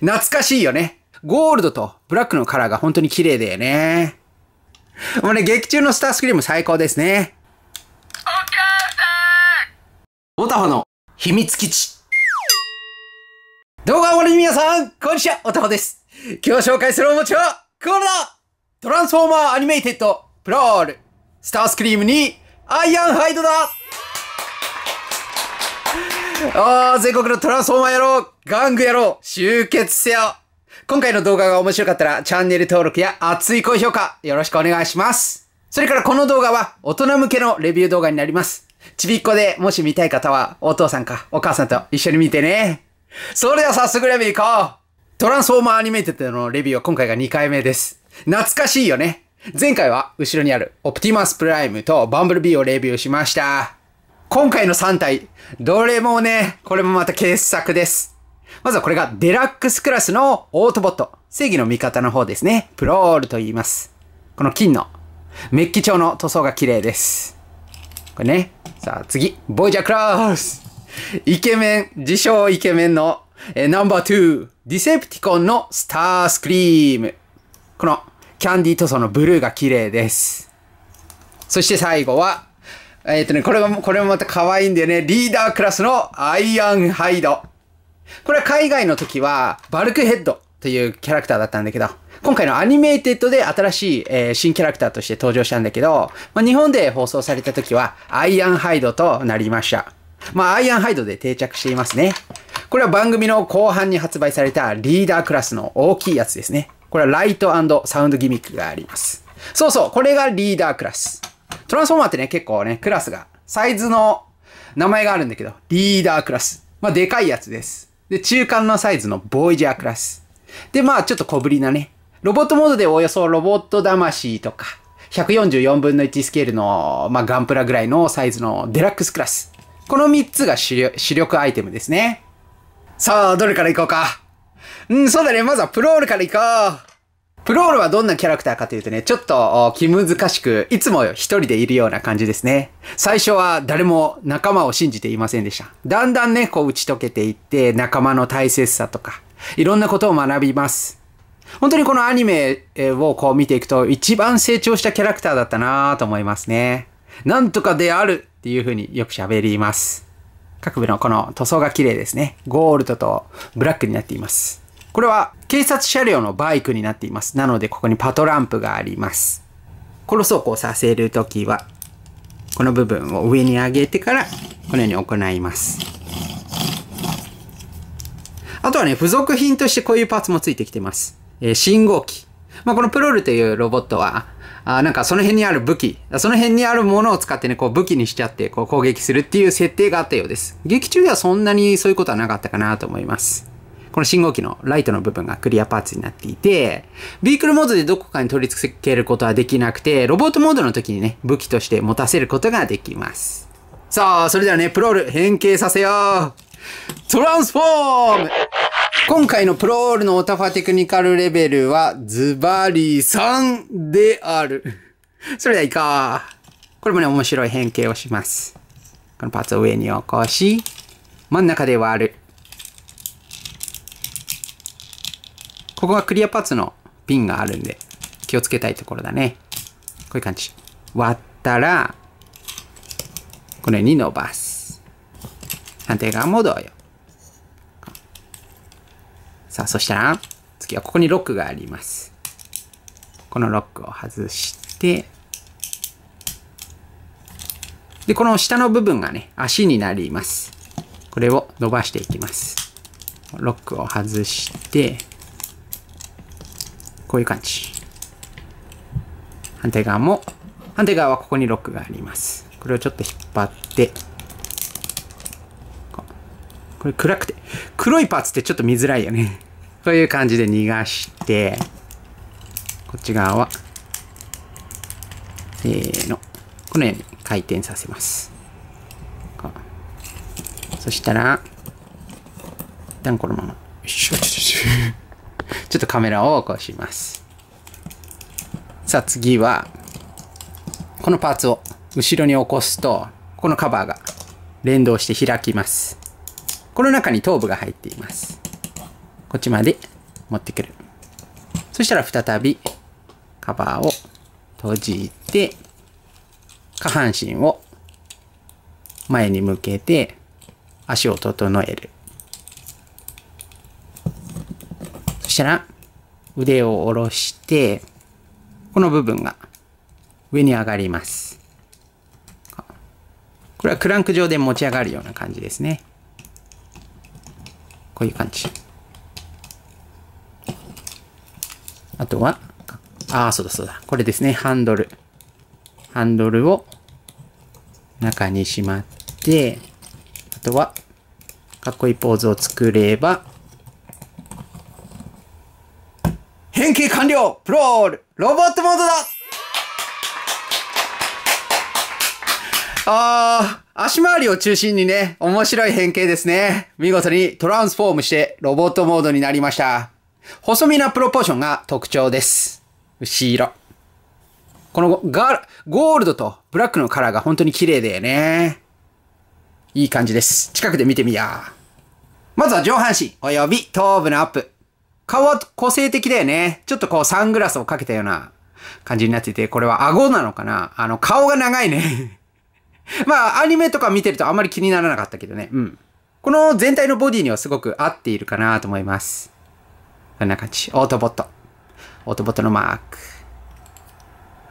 懐かしいよね。ゴールドとブラックのカラーが本当に綺麗だよね。もうね、劇中のスタースクリーム最高ですね。お母さんオタフの秘密基地。動画をご覧の皆さん、こんにちは、オタフです。今日紹介するおもちゃは、これだトランスフォーマーアニメイテッド、プロール、スタースクリームに、アイアンハイドだああ、全国のトランスフォーマー野郎、ガング野郎、集結せよ今回の動画が面白かったら、チャンネル登録や熱い高評価、よろしくお願いします。それからこの動画は、大人向けのレビュー動画になります。ちびっこでもし見たい方は、お父さんかお母さんと一緒に見てね。それでは早速レビュー行こうトランスフォーマーアニメイテッドのレビューは今回が2回目です。懐かしいよね前回は後ろにあるオプティマスプライムとバンブルビーをレビューしました。今回の3体、どれもね、これもまた傑作です。まずはこれがデラックスクラスのオートボット、正義の味方の方ですね。プロールと言います。この金のメッキ調の塗装が綺麗です。これね。さあ次、ボイジャークラスイケメン、自称イケメンの、えナンバー2、ディセプティコンのスタースクリーム。このキャンディー塗装のブルーが綺麗です。そして最後は、えっ、ー、とね、これが、これもまた可愛いんだよね。リーダークラスのアイアンハイド。これは海外の時は、バルクヘッドというキャラクターだったんだけど、今回のアニメイテッドで新しい、えー、新キャラクターとして登場したんだけど、まあ、日本で放送された時は、アイアンハイドとなりました。まあ、アイアンハイドで定着していますね。これは番組の後半に発売されたリーダークラスの大きいやつですね。これはライトサウンドギミックがあります。そうそう、これがリーダークラス。トランスフォーマーってね、結構ね、クラスが、サイズの名前があるんだけど、リーダークラス。まあ、でかいやつです。で、中間のサイズのボイジャークラス。で、まあ、ちょっと小ぶりなね。ロボットモードでおよそロボット魂とか、144分の1スケールの、まあ、ガンプラぐらいのサイズのデラックスクラス。この3つが主力アイテムですね。さあ、どれからいこうか。うん、そうだね。まずはプロールからいこう。プロールはどんなキャラクターかというとね、ちょっと気難しく、いつも一人でいるような感じですね。最初は誰も仲間を信じていませんでした。だんだんね、こう打ち解けていって、仲間の大切さとか、いろんなことを学びます。本当にこのアニメをこう見ていくと、一番成長したキャラクターだったなと思いますね。なんとかであるっていうふうによく喋ります。各部のこの塗装が綺麗ですね。ゴールドとブラックになっています。これは警察車両のバイクになっています。なので、ここにパトランプがあります。この走行させるときは、この部分を上に上げてから、このように行います。あとはね、付属品としてこういうパーツもついてきてます。えー、信号機。まあ、このプロルというロボットは、あなんかその辺にある武器、その辺にあるものを使ってね、こう武器にしちゃって、こう攻撃するっていう設定があったようです。劇中ではそんなにそういうことはなかったかなと思います。この信号機のライトの部分がクリアパーツになっていて、ビークルモードでどこかに取り付けることはできなくて、ロボットモードの時にね、武器として持たせることができます。さあ、それではね、プロール変形させようトランスフォーム今回のプロールのオタファテクニカルレベルは、ズバリ3である。それではいかこれもね、面白い変形をします。このパーツを上に起こし、真ん中で割る。ここがクリアパーツのピンがあるんで、気をつけたいところだね。こういう感じ。割ったら、これに伸ばす。反対側も同様。さあ、そしたら、次はここにロックがあります。このロックを外して、で、この下の部分がね、足になります。これを伸ばしていきます。ロックを外して、こういう感じ。反対側も、反対側はここにロックがあります。これをちょっと引っ張って、これ暗くて、黒いパーツってちょっと見づらいよね。こういう感じで逃がして、こっち側は、せーの、このように回転させます。そしたら、一旦このまま、よいしょ、ちょっとカメラを起こします。さあ次は、このパーツを後ろに起こすと、このカバーが連動して開きます。この中に頭部が入っています。こっちまで持ってくる。そしたら再びカバーを閉じて、下半身を前に向けて足を整える。したら、腕を下ろして、この部分が上に上がります。これはクランク上で持ち上がるような感じですね。こういう感じ。あとは、ああ、そうだそうだ。これですね。ハンドル。ハンドルを中にしまって、あとは、かっこいいポーズを作れば、変形完了プロールロボットモードだあー、足回りを中心にね、面白い変形ですね。見事にトランスフォームしてロボットモードになりました。細身なプロポーションが特徴です。後ろ。このガゴールドとブラックのカラーが本当に綺麗だよね。いい感じです。近くで見てみやまずは上半身及び頭部のアップ。顔は個性的だよね。ちょっとこうサングラスをかけたような感じになってて、これは顎なのかなあの、顔が長いね まあ、アニメとか見てるとあんまり気にならなかったけどね。うん。この全体のボディにはすごく合っているかなと思います。こんな感じ。オートボット。オートボットのマーク。こ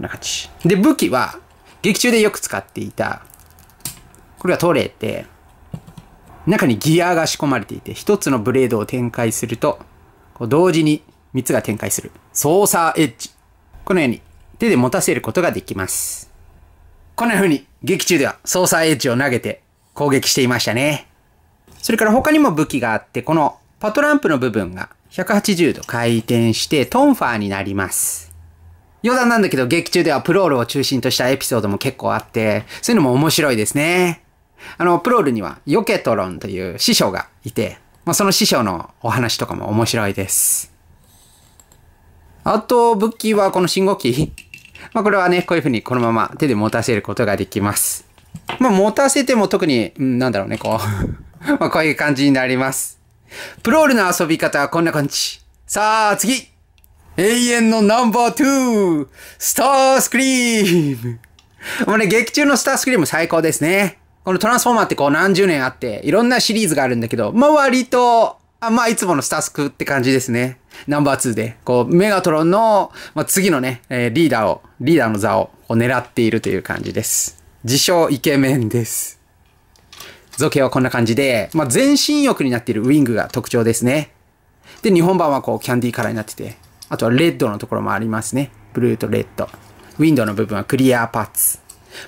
んな感じ。で、武器は、劇中でよく使っていた、これはトレーって、中にギアが仕込まれていて、一つのブレードを展開すると、同時に3つが展開する操作エッジ。このように手で持たせることができます。こんな風に劇中では操作エッジを投げて攻撃していましたね。それから他にも武器があって、このパトランプの部分が180度回転してトンファーになります。余談なんだけど劇中ではプロールを中心としたエピソードも結構あって、そういうのも面白いですね。あの、プロールにはヨケトロンという師匠がいて、まあ、その師匠のお話とかも面白いです。あと、武器はこの信号機。まあ、これはね、こういう風にこのまま手で持たせることができます。まあ、持たせても特に、うん、なんだろうね、こう まあ、こういう感じになります。プロールの遊び方はこんな感じ。さあ、次永遠のナンバー 2! スタースクリームもうね、劇中のスタースクリーム最高ですね。このトランスフォーマーってこう何十年あって、いろんなシリーズがあるんだけど、まあ割と、あまあいつものスタスクって感じですね。ナンバー2で。こう、メガトロンの、まあ、次のね、えー、リーダーを、リーダーの座をこう狙っているという感じです。自称イケメンです。造形はこんな感じで、まあ、全身浴になっているウィングが特徴ですね。で、日本版はこうキャンディーカラーになってて、あとはレッドのところもありますね。ブルーとレッド。ウィンドウの部分はクリアパーツ。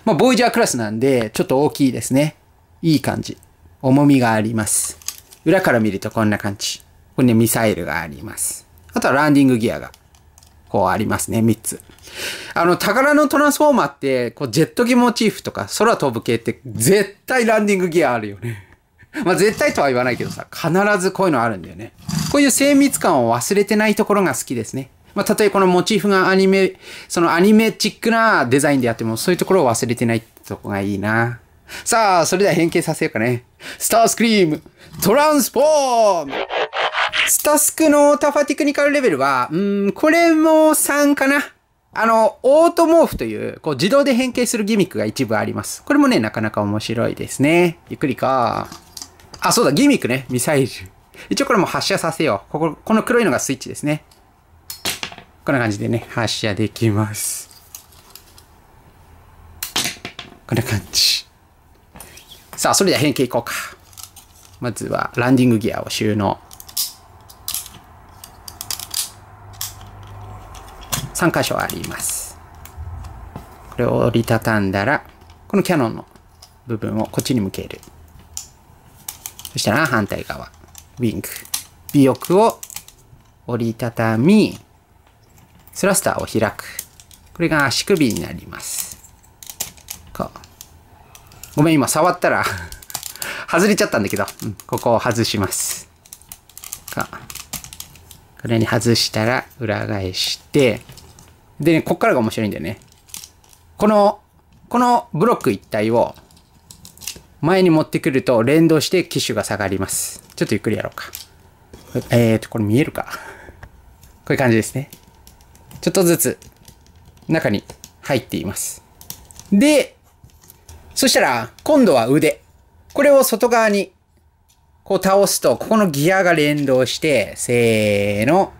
まあ、ボイジャークラスなんで、ちょっと大きいですね。いい感じ。重みがあります。裏から見るとこんな感じ。ここにミサイルがあります。あとはランディングギアが、こうありますね、3つ。あの、宝のトランスフォーマーって、こう、ジェット機モチーフとか、空飛ぶ系って、絶対ランディングギアあるよね。まあ、絶対とは言わないけどさ、必ずこういうのあるんだよね。こういう精密感を忘れてないところが好きですね。まあ、たとえこのモチーフがアニメ、そのアニメチックなデザインであっても、そういうところを忘れてないってとこがいいな。さあ、それでは変形させようかね。スタースクリーム、トランスフォームスタスクのタファティクニカルレベルは、うん、これも3かな。あの、オートモーフという、こう自動で変形するギミックが一部あります。これもね、なかなか面白いですね。ゆっくりか。あ、そうだ、ギミックね。ミサイル。一応これも発射させよう。ここ、この黒いのがスイッチですね。こんな感じでね、発射できます。こんな感じ。さあ、それでは変形いこうか。まずは、ランディングギアを収納。3箇所あります。これを折りたたんだら、このキャノンの部分をこっちに向ける。そしたら反対側、ウィンク。尾翼を折りたたみ、スラスターを開く。これが足首になります。こう。ごめん、今触ったら 外れちゃったんだけど、うん、ここを外します。ここれに外したら裏返して、でね、こっからが面白いんだよね。この、このブロック一体を前に持ってくると連動して機種が下がります。ちょっとゆっくりやろうか。えーと、これ見えるか。こういう感じですね。ちょっとずつ中に入っています。で、そしたら今度は腕。これを外側にこう倒すと、ここのギアが連動して、せーの。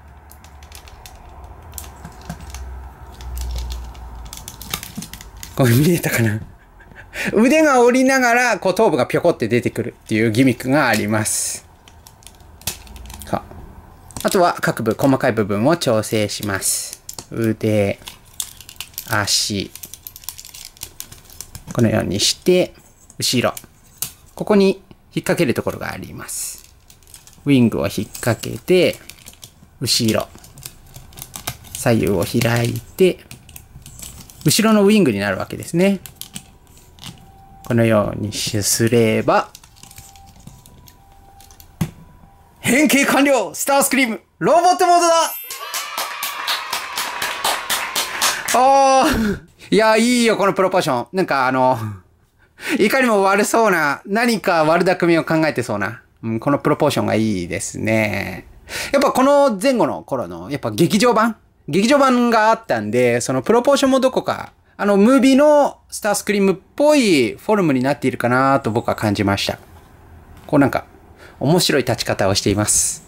これ見えたかな腕が折りながら、こう頭部がぴょこって出てくるっていうギミックがあります。あとは各部細かい部分を調整します。腕、足。このようにして、後ろ。ここに引っ掛けるところがあります。ウィングを引っ掛けて、後ろ。左右を開いて、後ろのウィングになるわけですね。このようにすれば、変形完了スタースクリームロボットモードだああいや、いいよ、このプロポーション。なんかあの、いかにも悪そうな、何か悪巧みを考えてそうな、うん、このプロポーションがいいですね。やっぱこの前後の頃の、やっぱ劇場版劇場版があったんで、そのプロポーションもどこか、あの、ムービーのスタースクリームっぽいフォルムになっているかなと僕は感じました。こうなんか、面白い立ち方をしています。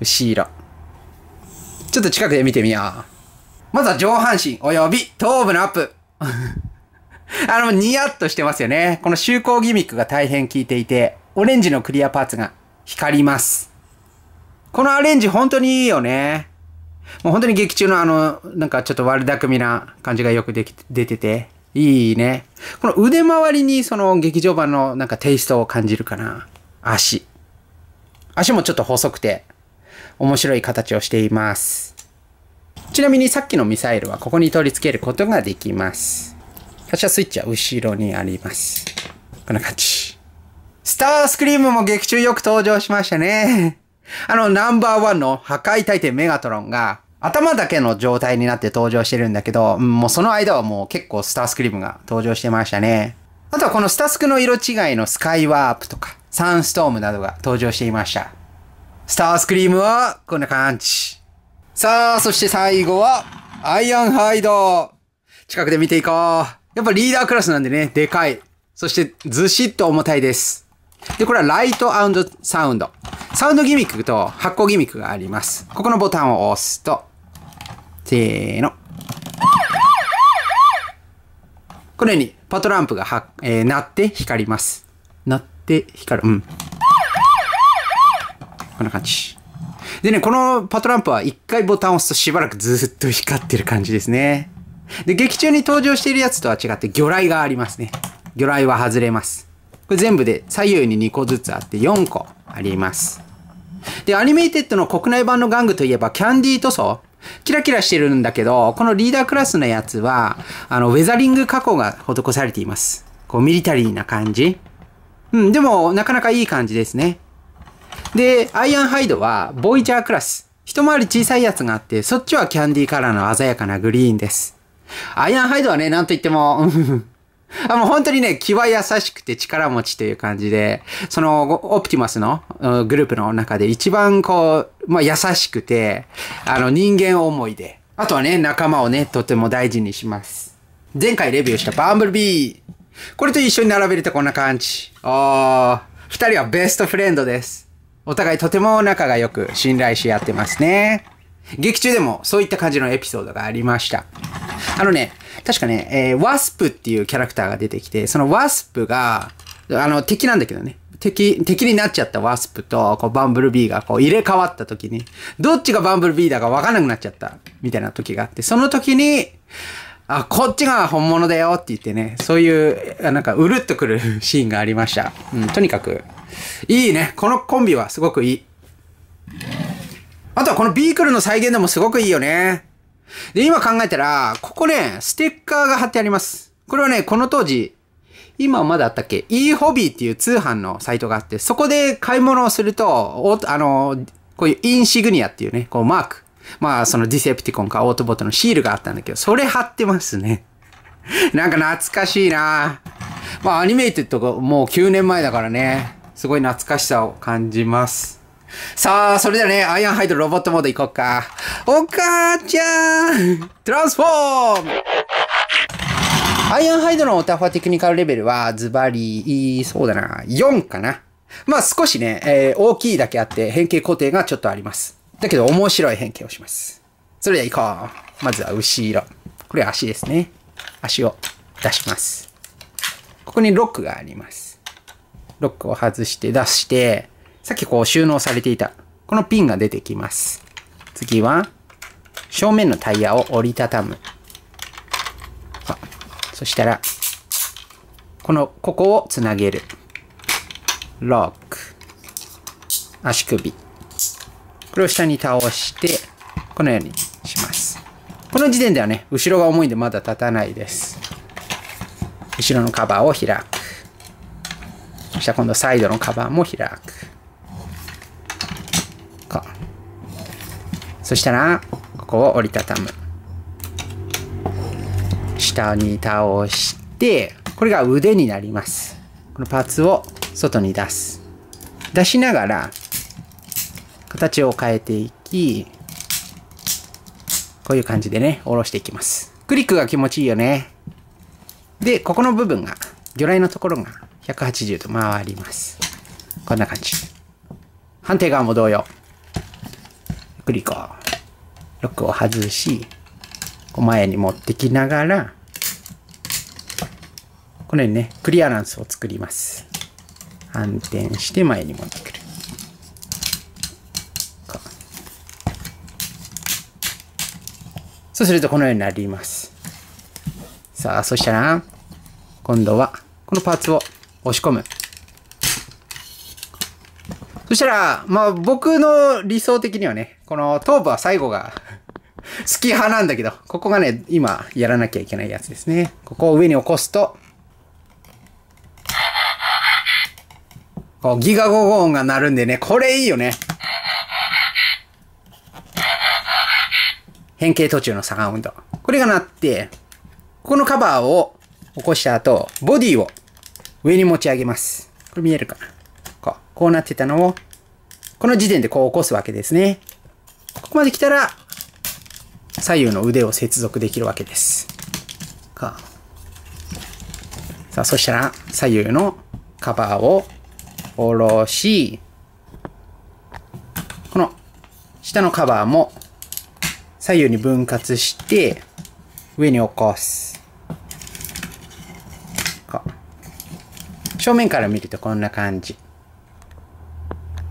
後ろ。ちょっと近くで見てみよう。まずは上半身及び頭部のアップ。あの、ニヤッとしてますよね。この就航ギミックが大変効いていて、オレンジのクリアパーツが光ります。このアレンジ本当にいいよね。もう本当に劇中のあの、なんかちょっと悪巧みな感じがよくでき出てて、いいね。この腕周りにその劇場版のなんかテイストを感じるかな。足。足もちょっと細くて、面白い形をしています。ちなみにさっきのミサイルはここに取り付けることができます。発射スイッチは後ろにあります。こんな感じ。スタースクリームも劇中よく登場しましたね。あの、ナンバーワンの破壊大帝メガトロンが頭だけの状態になって登場してるんだけど、もうその間はもう結構スタースクリームが登場してましたね。あとはこのスタスクの色違いのスカイワープとかサンストームなどが登場していました。スタースクリームはこんな感じ。さあ、そして最後は、アイアンハイド。近くで見ていこう。やっぱリーダークラスなんでね、でかい。そして、ずしっと重たいです。で、これはライトサウンド。サウンドギミックと発光ギミックがあります。ここのボタンを押すと、せーの。このように、パトランプがは、えー、鳴って光ります。鳴って光る。うん。こんな感じ。でね、このパトランプは1回ボタンを押すとしばらくずっと光ってる感じですね。で、劇中に登場しているやつとは違って魚雷がありますね。魚雷は外れます。これ全部で左右に2個ずつあって4個あります。で、アニメイテッドの国内版の玩具といえばキャンディー塗装。キラキラしてるんだけど、このリーダークラスのやつは、あの、ウェザリング加工が施されています。こう、ミリタリーな感じ。うん、でも、なかなかいい感じですね。で、アイアンハイドは、ボイジャークラス。一回り小さいやつがあって、そっちはキャンディーカラーの鮮やかなグリーンです。アイアンハイドはね、なんといっても、あもう本当にね、気は優しくて力持ちという感じで、その、オプティマスのグループの中で一番こう、まあ優しくて、あの人間思いで、あとはね、仲間をね、とても大事にします。前回レビューしたバンブルビー。これと一緒に並べるとこんな感じ。あー、二人はベストフレンドです。お互いとても仲が良く信頼し合ってますね。劇中でもそういった感じのエピソードがありました。あのね、確かね、えー、ワスプっていうキャラクターが出てきて、そのワスプが、あの、敵なんだけどね。敵、敵になっちゃったワスプと、こう、バンブルビーが、こう、入れ替わった時に、どっちがバンブルビーだかわかんなくなっちゃった、みたいな時があって、その時に、あ、こっちが本物だよって言ってね、そういう、なんか、うるっとくるシーンがありました。うん、とにかく、いいね。このコンビはすごくいい。あとはこのビークルの再現度もすごくいいよね。で、今考えたら、ここね、ステッカーが貼ってあります。これはね、この当時、今まだあったっけ ?e ホビーっていう通販のサイトがあって、そこで買い物をすると、あの、こういうインシグニアっていうね、こうマーク。まあ、そのディセプティコンかオートボットのシールがあったんだけど、それ貼ってますね。なんか懐かしいなまあ、アニメイテッドがもう9年前だからね。すごい懐かしさを感じます。さあ、それではね、アイアンハイドロボットモード行こうか。お母ちゃんトランスフォームアイアンハイドのオタファテクニカルレベルは、ズバリ、そうだな、4かな。まあ少しね、えー、大きいだけあって、変形工程がちょっとあります。だけど面白い変形をします。それでは行こう。まずは後ろ。これ足ですね。足を出します。ここにロックがあります。ロックを外して出して、さっきこう収納されていた、このピンが出てきます。次は、正面のタイヤを折りたたむ。あ、そしたら、この、ここをつなげる。ロック。足首。これを下に倒して、このようにします。この時点ではね、後ろが重いんでまだ立たないです。後ろのカバーを開く。した。今度サイドのカバーも開く。こう。そしたら、ここを折りたたむ。下に倒して、これが腕になります。このパーツを外に出す。出しながら、形を変えていき、こういう感じでね、下ろしていきます。クリックが気持ちいいよね。で、ここの部分が、魚雷のところが180度回ります。こんな感じ。反対側も同様。クリコ。ロックを外し、前に持ってきながら、このようにね、クリアランスを作ります。反転して前に持ってくる。そうするとこのようになります。さあ、そしたら、今度は、このパーツを押し込む。そしたら、まあ僕の理想的にはね、この頭部は最後が 好き派なんだけど、ここがね、今やらなきゃいけないやつですね。ここを上に起こすと、こうギガゴゴ音が鳴るんでね、これいいよね。変形途中のサガ腕運動。これが鳴って、ここのカバーを起こした後、ボディを上に持ち上げます。これ見えるかなこう、こうなってたのを、この時点でこう起こすわけですね。ここまで来たら、左右の腕を接続できるわけです。か。さあ、そしたら、左右のカバーを下ろし、この下のカバーも左右に分割して、上に起こす。正面から見るとこんな感じ。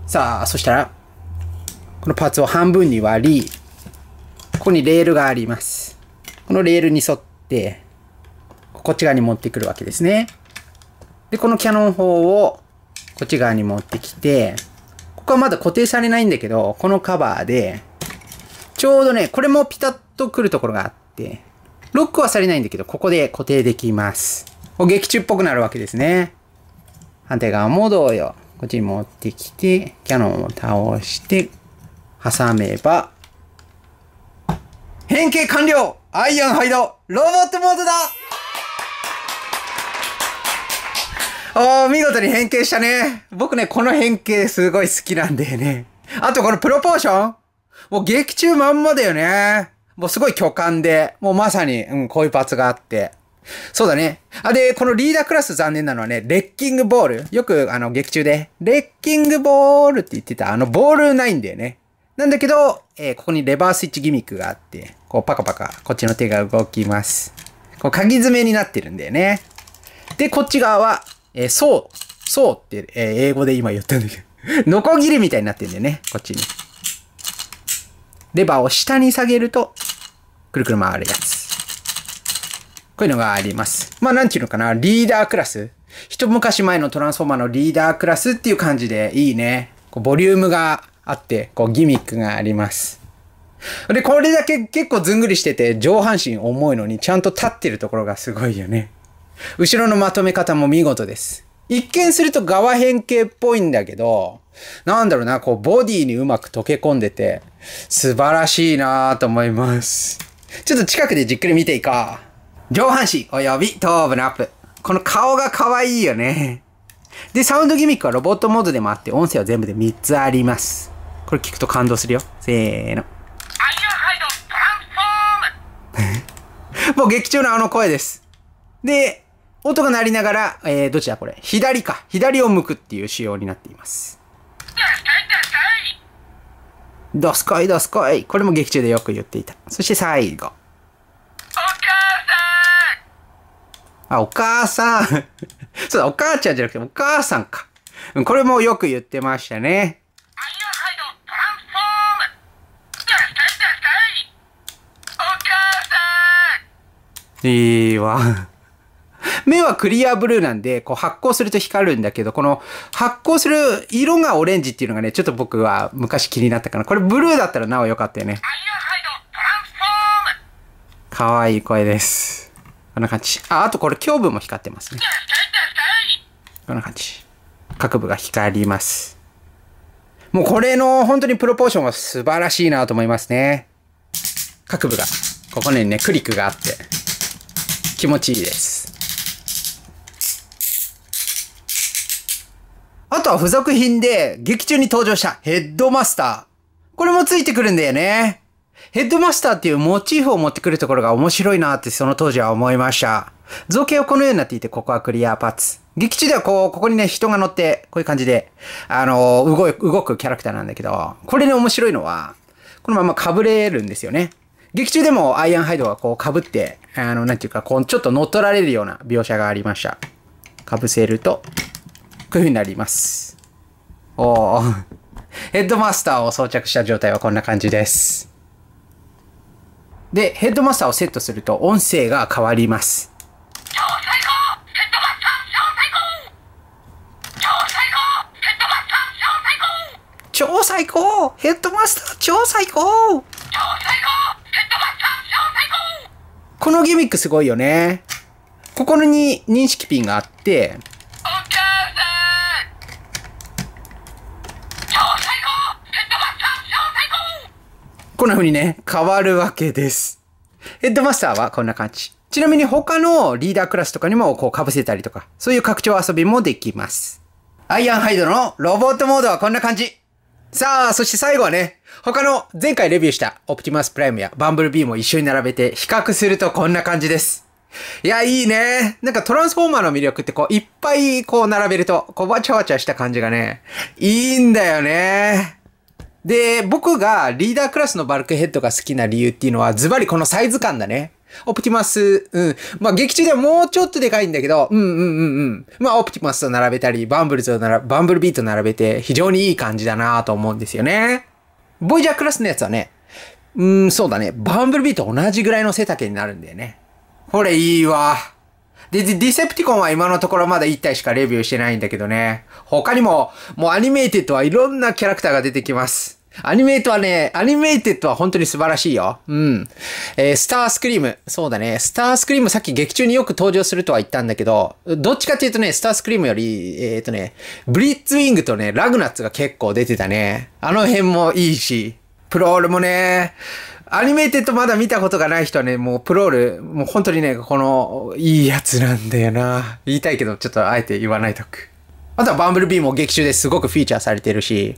さあ、そしたら、このパーツを半分に割り、ここにレールがあります。このレールに沿って、こっち側に持ってくるわけですね。で、このキャノン砲をこっち側に持ってきて、ここはまだ固定されないんだけど、このカバーで、ちょうどね、これもピタッとくるところがあって、ロックはされないんだけど、ここで固定できます。劇中っぽくなるわけですね。反対側も同様。こっちに持ってきて、キャノンを倒して、挟めば、変形完了アイアンハイドロボットモードだおー、見事に変形したね。僕ね、この変形すごい好きなんだよね。あとこのプロポーションもう劇中まんまだよね。もうすごい巨漢で、もうまさに、うん、こういうパーツがあって。そうだね。あ、で、このリーダークラス残念なのはね、レッキングボール。よく、あの、劇中で、レッキングボールって言ってた、あの、ボールないんだよね。なんだけど、えー、ここにレバースイッチギミックがあって、こう、パカパカ、こっちの手が動きます。こう、鍵詰めになってるんだよね。で、こっち側は、えー、そう、そうって、えー、英語で今言ったんだけど、ノコギリみたいになってるんだよね、こっちに。レバーを下に下げると、くるくる回るやつ。こういうのがあります。まあ、なんていうのかな、リーダークラス。一昔前のトランスフォーマーのリーダークラスっていう感じでいいね。こうボリュームがあって、こうギミックがあります。で、これだけ結構ずんぐりしてて、上半身重いのにちゃんと立ってるところがすごいよね。後ろのまとめ方も見事です。一見すると側変形っぽいんだけど、なんだろうな、こうボディにうまく溶け込んでて、素晴らしいなと思います。ちょっと近くでじっくり見ていこう。上半身及び頭部のアップ。この顔が可愛いよね。で、サウンドギミックはロボットモードでもあって、音声は全部で3つあります。これ聞くと感動するよ。せーの。もう劇中のあの声です。で、音が鳴りながら、えー、どちらこれ左か。左を向くっていう仕様になっています。ダスカイダスカイ。これも劇中でよく言っていた。そして最後。あ、お母さん そうだ、お母ちゃんじゃなくてお母さんか。これもよく言ってましたね。いいわ。目はクリアブルーなんで、こう発光すると光るんだけど、この発光する色がオレンジっていうのがね、ちょっと僕は昔気になったかな。これブルーだったらなお良かったよね。かわいい声です。こんな感じ。あ、あとこれ胸部も光ってますね。こんな感じ。各部が光ります。もうこれの本当にプロポーションは素晴らしいなと思いますね。各部が、ここにね、クリックがあって、気持ちいいです。あとは付属品で劇中に登場したヘッドマスター。これもついてくるんだよね。ヘッドマスターっていうモチーフを持ってくるところが面白いなってその当時は思いました。造形はこのようになっていて、ここはクリアパーツ。劇中ではこう、ここにね、人が乗って、こういう感じで、あの動く、動くキャラクターなんだけど、これで面白いのは、このまま被れるんですよね。劇中でもアイアンハイドがこう被って、あの、なんていうか、こう、ちょっと乗っ取られるような描写がありました。被せると、こういう風になります。おー。ヘッドマスターを装着した状態はこんな感じです。で、ヘッドマスターをセットすると音声が変わります。超最高ヘッドマスター超最高このギミックすごいよね。ここに認識ピンがあって、こんな風にね、変わるわけです。ヘッドマスターはこんな感じ。ちなみに他のリーダークラスとかにもこう被せたりとか、そういう拡張遊びもできます。アイアンハイドのロボットモードはこんな感じ。さあ、そして最後はね、他の前回レビューしたオプティマスプライムやバンブルビーも一緒に並べて比較するとこんな感じです。いや、いいね。なんかトランスフォーマーの魅力ってこういっぱいこう並べると、こうわちゃわちゃした感じがね、いいんだよね。で、僕がリーダークラスのバルクヘッドが好きな理由っていうのは、ズバリこのサイズ感だね。オプティマス、うん。まあ、劇中ではもうちょっとでかいんだけど、うんうんうんうん。まあ、オプティマスと並べたり、バンブルズを並べ、バンブルビーと並べて、非常にいい感じだなと思うんですよね。ボイジャークラスのやつはね、うん、そうだね。バンブルビーと同じぐらいの背丈になるんだよね。これいいわ。で、ディセプティコンは今のところまだ1体しかレビューしてないんだけどね。他にも、もうアニメイテッドはいろんなキャラクターが出てきます。アニメイトはね、アニメイテッドは本当に素晴らしいよ。うん。えー、スタースクリーム。そうだね。スタースクリームさっき劇中によく登場するとは言ったんだけど、どっちかっていうとね、スタースクリームより、えっ、ー、とね、ブリッツウィングとね、ラグナッツが結構出てたね。あの辺もいいし、プロールもね、アニメーテッドまだ見たことがない人はね、もうプロール、もう本当にね、この、いいやつなんだよな。言いたいけど、ちょっとあえて言わないとく。あとはバンブルビーも劇中ですごくフィーチャーされてるし、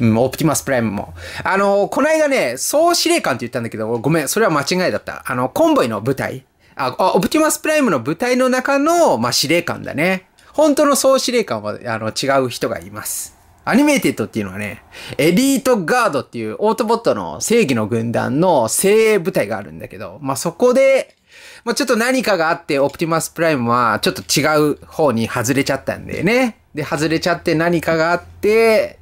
うん、オプティマスプライムも。あの、この間ね、総司令官って言ったんだけど、ごめん、それは間違いだった。あの、コンボイの舞台。あ、あオプティマスプライムの舞台の中の、まあ、司令官だね。本当の総司令官は、あの、違う人がいます。アニメーテッドっていうのはね、エリートガードっていうオートボットの正義の軍団の精鋭部隊があるんだけど、まあ、そこで、まあ、ちょっと何かがあってオプティマスプライムはちょっと違う方に外れちゃったんだよね。で、外れちゃって何かがあって、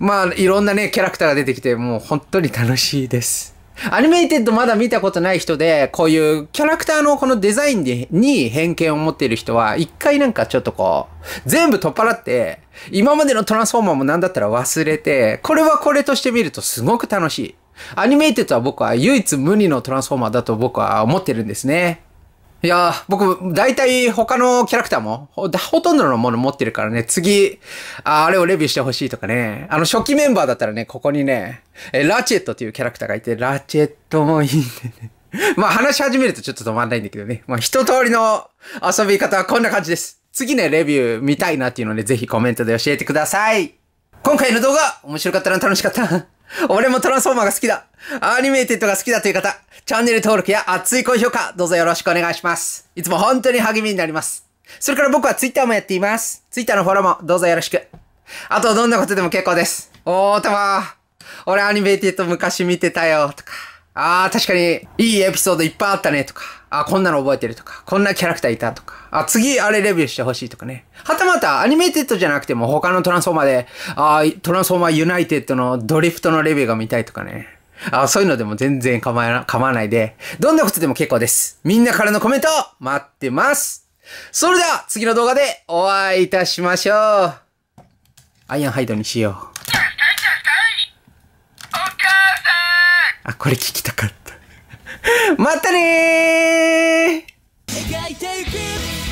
まあ、いろんなね、キャラクターが出てきて、もう本当に楽しいです。アニメイテッドまだ見たことない人で、こういうキャラクターのこのデザインに偏見を持っている人は、一回なんかちょっとこう、全部取っ払って、今までのトランスフォーマーもなんだったら忘れて、これはこれとして見るとすごく楽しい。アニメイテッドは僕は唯一無二のトランスフォーマーだと僕は思ってるんですね。いやー、僕、大体他のキャラクターもほ、ほとんどのもの持ってるからね、次、ああれをレビューしてほしいとかね。あの、初期メンバーだったらね、ここにね、えラチェットっていうキャラクターがいて、ラチェットもいいんでね。まあ話し始めるとちょっと止まんないんだけどね。まあ一通りの遊び方はこんな感じです。次ね、レビュー見たいなっていうので、ぜひコメントで教えてください。今回の動画、面白かったな、楽しかった。俺もトランスフォーマーが好きだアニメーテッドが好きだという方、チャンネル登録や熱い高評価、どうぞよろしくお願いします。いつも本当に励みになります。それから僕は Twitter もやっています。Twitter のフォローもどうぞよろしく。あと、どんなことでも結構です。おーたま俺アニメーテッド昔見てたよ、とか。あー、確かに、いいエピソードいっぱいあったね、とか。あ、こんなの覚えてるとか、こんなキャラクターいたとか、あ、次あれレビューしてほしいとかね。はたまたアニメテッドじゃなくても他のトランスフォーマーで、あ、トランスフォーマーユナイテッドのドリフトのレビューが見たいとかね。あ、そういうのでも全然構えな、構わないで、どんなことでも結構です。みんなからのコメント待ってますそれでは次の動画でお会いいたしましょうアイアンハイドにしよう。あ、これ聞きたかった。またねー